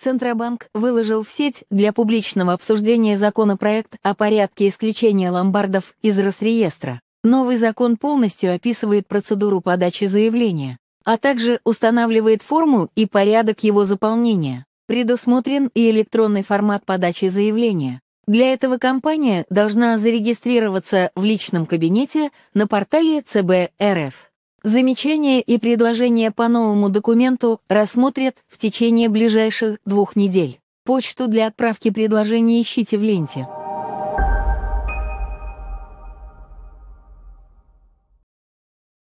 Центробанк выложил в сеть для публичного обсуждения законопроект о порядке исключения ломбардов из Росреестра. Новый закон полностью описывает процедуру подачи заявления, а также устанавливает форму и порядок его заполнения. Предусмотрен и электронный формат подачи заявления. Для этого компания должна зарегистрироваться в личном кабинете на портале ЦБ РФ. Замечания и предложения по новому документу рассмотрят в течение ближайших двух недель. Почту для отправки предложений ищите в ленте.